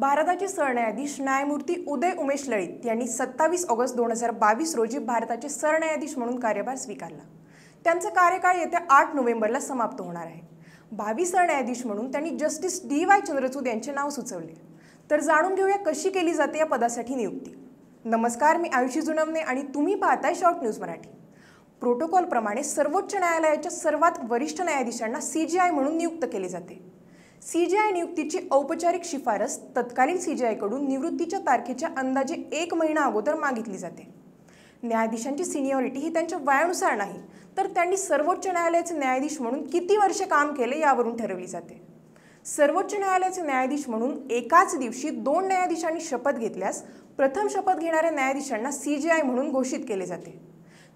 भारताचे सरन्यायाधीश न्यायमूर्ती उदय उमेश लळित यांनी सत्तावीस ऑगस्ट दोन हजार बावीस रोजी भारताचे सरन्यायाधीश म्हणून कार्यभार स्वीकारला त्यांचा कार्यकाळ येत्या आठ नोव्हेंबरला समाप्त होणार आहे भावी सरन्यायाधीश म्हणून त्यांनी जस्टिस डी वाय चंद्रचूड यांचे नाव सुचवले तर जाणून घेऊया कशी केली जाते या पदासाठी नियुक्ती नमस्कार मी आयुषी जुनवणे आणि तुम्ही पाहताय शॉर्ट न्यूज मराठी प्रोटोकॉलप्रमाणे सर्वोच्च न्यायालयाच्या सर्वात वरिष्ठ न्यायाधीशांना सी जी आय म्हणून नियुक्त केले जाते सीजीआय नियुक्तीची औपचारिक शिफारस तत्कालीन सीजीआयकडून निवृत्तीच्या तारखेच्या अंदाजे एक महिना अगोदर मागितली जाते न्यायाधीशांची सिनियॉरिटी ही त्यांच्या वयानुसार नाही तर त्यांनी सर्वोच्च न्यायालयाचे न्यायाधीश म्हणून किती वर्षे काम केले यावरून ठरवली जाते सर्वोच्च न्यायालयाचे न्यायाधीश म्हणून एकाच दिवशी दोन न्यायाधीशांनी शपथ घेतल्यास प्रथम शपथ घेणाऱ्या न्यायाधीशांना सीजीआय म्हणून घोषित केले जाते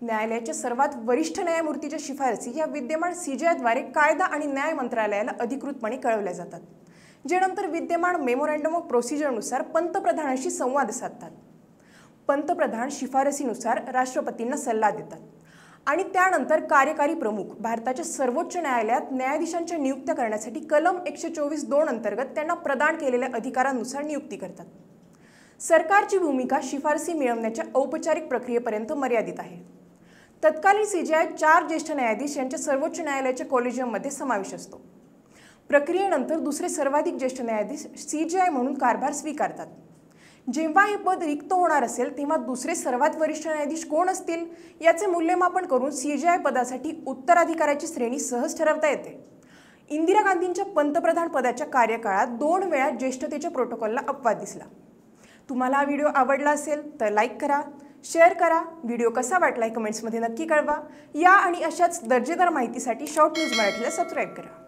न्यायालयाच्या सर्वात वरिष्ठ न्यायमूर्तीच्या शिफारसी या विद्यमान सीजेआयद्वारे कायदा आणि न्याय मंत्रालयाला अधिकृतपणे कळवल्या जातात जे नंतर विद्यमान मेमोरँडम ऑफ प्रोसिजरनुसार पंतप्रधानांशी संवाद साधतात पंतप्रधान शिफारसीनुसार राष्ट्रपतींना सल्ला देतात आणि त्यानंतर कार्यकारी प्रमुख भारताच्या सर्वोच्च न्यायालयात न्यायाधीशांच्या नियुक्त्या करण्यासाठी कलम एकशे चोवीस दोन अंतर्गत त्यांना प्रदान केलेल्या अधिकारांनुसार नियुक्ती करतात सरकारची भूमिका शिफारसी मिळवण्याच्या औपचारिक प्रक्रियेपर्यंत मर्यादित आहे तत्कालीन सीजीआय चार ज्येष्ठ न्यायाधीश यांच्या सर्वोच्च न्यायालयाच्या कॉलेजियममध्ये समावेश असतो प्रक्रियेनंतर दुसरे सर्वाधिक ज्येष्ठ न्यायाधीश सी जी आय म्हणून कारभार स्वीकारतात जेव्हा हे पद रिक्त होणार असेल तेव्हा दुसरे सर्वात वरिष्ठ न्यायाधीश कोण असतील याचे मूल्यमापन करून सी आय पदासाठी उत्तराधिकाराची श्रेणी सहज ठरवता येते इंदिरा गांधींच्या पंतप्रधान पदाच्या कार्यकाळात दोन वेळा ज्येष्ठतेच्या प्रोटोकॉलला अपवाद दिसला तुम्हाला हा व्हिडिओ आवडला असेल तर लाईक करा शेअर करा व्हिडिओ कसा वाटला कमेंट्स कमेंट्समध्ये नक्की कळवा या आणि अशाच दर्जेदार माहितीसाठी शॉर्ट न्यूज मराठीला सबस्क्राईब करा